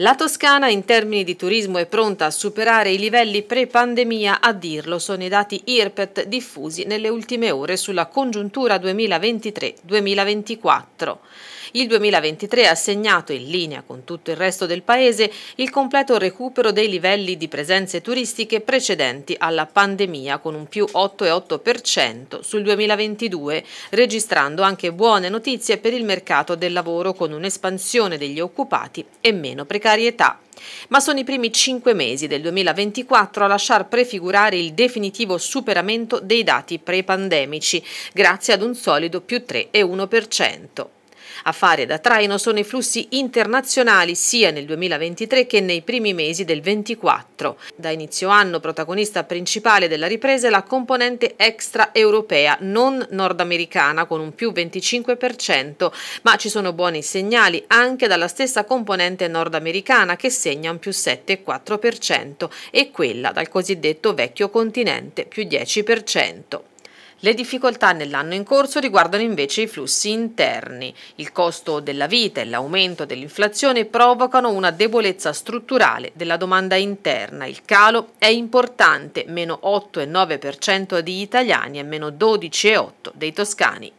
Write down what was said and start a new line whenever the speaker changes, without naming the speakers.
La Toscana in termini di turismo è pronta a superare i livelli pre-pandemia, a dirlo sono i dati IRPET diffusi nelle ultime ore sulla congiuntura 2023-2024. Il 2023 ha segnato, in linea con tutto il resto del Paese, il completo recupero dei livelli di presenze turistiche precedenti alla pandemia con un più 8,8% sul 2022, registrando anche buone notizie per il mercato del lavoro con un'espansione degli occupati e meno presenze precarietà. Ma sono i primi cinque mesi del 2024 a lasciar prefigurare il definitivo superamento dei dati pre-pandemici, grazie ad un solido più 3,1%. A fare da traino sono i flussi internazionali sia nel 2023 che nei primi mesi del 2024. Da inizio anno protagonista principale della ripresa è la componente extraeuropea, non nordamericana, con un più 25%, ma ci sono buoni segnali anche dalla stessa componente nordamericana che segna un più 7,4% e quella dal cosiddetto vecchio continente più 10%. Le difficoltà nell'anno in corso riguardano invece i flussi interni. Il costo della vita e l'aumento dell'inflazione provocano una debolezza strutturale della domanda interna. Il calo è importante, meno 8,9% degli italiani e meno 12,8% dei toscani.